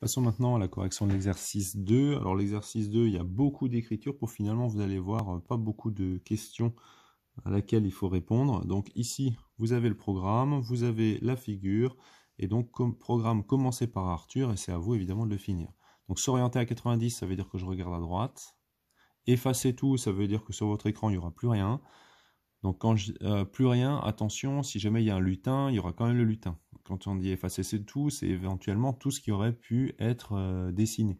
Passons maintenant à la correction de l'exercice 2. Alors l'exercice 2, il y a beaucoup d'écriture pour finalement, vous allez voir, euh, pas beaucoup de questions à laquelle il faut répondre. Donc ici, vous avez le programme, vous avez la figure, et donc comme programme commencé par Arthur, et c'est à vous évidemment de le finir. Donc s'orienter à 90, ça veut dire que je regarde à droite. Effacer tout, ça veut dire que sur votre écran, il n'y aura plus rien. Donc quand je, euh, plus rien, attention, si jamais il y a un lutin, il y aura quand même le lutin quand on dit effacer, c'est tout, c'est éventuellement tout ce qui aurait pu être euh, dessiné.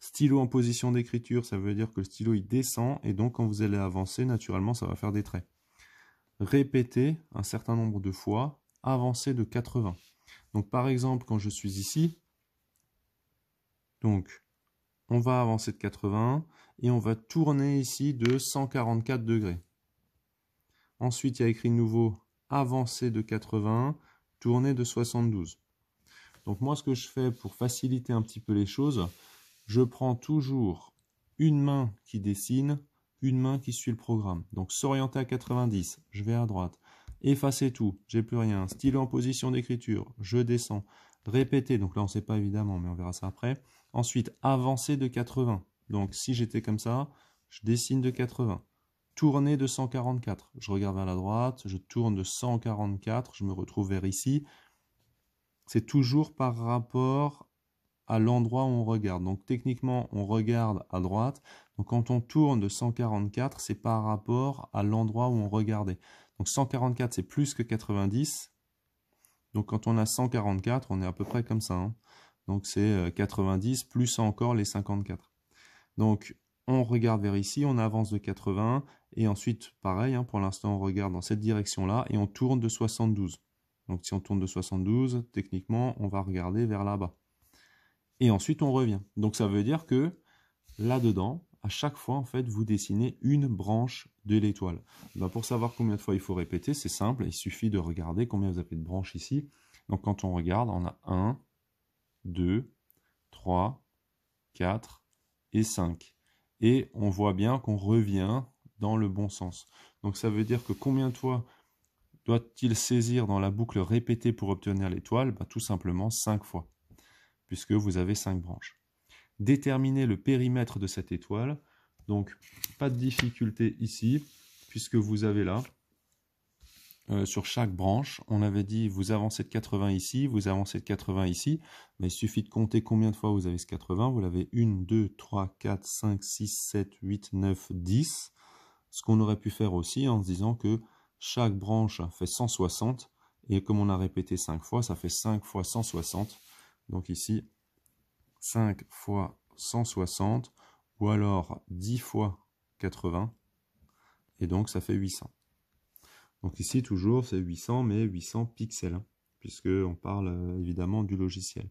Stylo en position d'écriture, ça veut dire que le stylo il descend et donc quand vous allez avancer, naturellement ça va faire des traits. Répéter un certain nombre de fois, avancer de 80. Donc par exemple, quand je suis ici, donc on va avancer de 80 et on va tourner ici de 144 degrés. Ensuite, il y a écrit nouveau avancer de 80 tournée de 72. Donc moi, ce que je fais pour faciliter un petit peu les choses, je prends toujours une main qui dessine, une main qui suit le programme. Donc s'orienter à 90, je vais à droite. Effacer tout, j'ai plus rien. Stylo en position d'écriture, je descends. Répéter, donc là on ne sait pas évidemment, mais on verra ça après. Ensuite, avancer de 80. Donc si j'étais comme ça, je dessine de 80 tourner de 144. Je regarde vers la droite, je tourne de 144, je me retrouve vers ici. C'est toujours par rapport à l'endroit où on regarde. Donc techniquement, on regarde à droite. Donc quand on tourne de 144, c'est par rapport à l'endroit où on regardait. Donc 144, c'est plus que 90. Donc quand on a 144, on est à peu près comme ça. Hein. Donc c'est 90 euh, plus encore les 54. Donc on regarde vers ici, on avance de 80, et ensuite, pareil, hein, pour l'instant, on regarde dans cette direction-là, et on tourne de 72. Donc si on tourne de 72, techniquement, on va regarder vers là-bas. Et ensuite, on revient. Donc ça veut dire que là-dedans, à chaque fois, en fait, vous dessinez une branche de l'étoile. Ben, pour savoir combien de fois il faut répéter, c'est simple, il suffit de regarder combien vous avez de branches ici. Donc quand on regarde, on a 1, 2, 3, 4 et 5 et on voit bien qu'on revient dans le bon sens. Donc ça veut dire que combien de fois doit-il saisir dans la boucle répétée pour obtenir l'étoile bah, Tout simplement 5 fois, puisque vous avez 5 branches. Déterminer le périmètre de cette étoile, donc pas de difficulté ici, puisque vous avez là euh, sur chaque branche. On avait dit vous avancez de 80 ici, vous avancez de 80 ici, mais il suffit de compter combien de fois vous avez ce 80. Vous l'avez 1, 2, 3, 4, 5, 6, 7, 8, 9, 10. Ce qu'on aurait pu faire aussi en se disant que chaque branche fait 160, et comme on a répété 5 fois, ça fait 5 fois 160. Donc ici, 5 fois 160, ou alors 10 fois 80, et donc ça fait 800. Donc ici, toujours, c'est 800, mais 800 pixels, hein, puisque puisqu'on parle euh, évidemment du logiciel.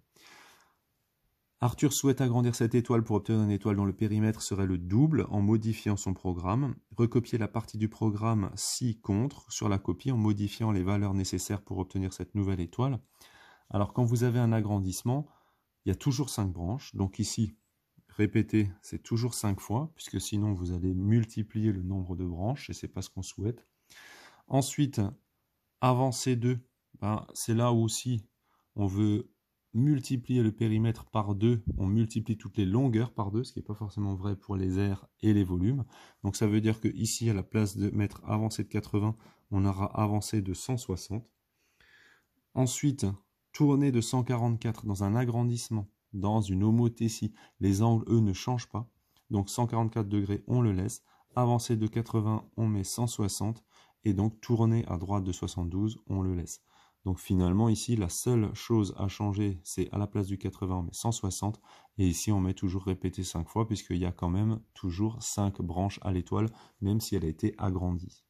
Arthur souhaite agrandir cette étoile pour obtenir une étoile dont le périmètre serait le double en modifiant son programme, recopier la partie du programme si contre sur la copie en modifiant les valeurs nécessaires pour obtenir cette nouvelle étoile. Alors quand vous avez un agrandissement, il y a toujours 5 branches, donc ici, répétez c'est toujours 5 fois, puisque sinon vous allez multiplier le nombre de branches et c'est pas ce qu'on souhaite. Ensuite, avancer de, 2 ben, c'est là où aussi on veut multiplier le périmètre par 2, on multiplie toutes les longueurs par 2, ce qui n'est pas forcément vrai pour les airs et les volumes. Donc ça veut dire que ici, à la place de mettre avancé de 80, on aura avancé de 160. Ensuite, tourner de 144 dans un agrandissement, dans une homothétie. Les angles, eux, ne changent pas. Donc 144 degrés, on le laisse. Avancé de 80, on met 160. Et donc tourner à droite de 72, on le laisse. Donc finalement, ici, la seule chose à changer, c'est à la place du 80, on met 160. Et ici, on met toujours répété 5 fois, puisqu'il y a quand même toujours 5 branches à l'étoile, même si elle a été agrandie.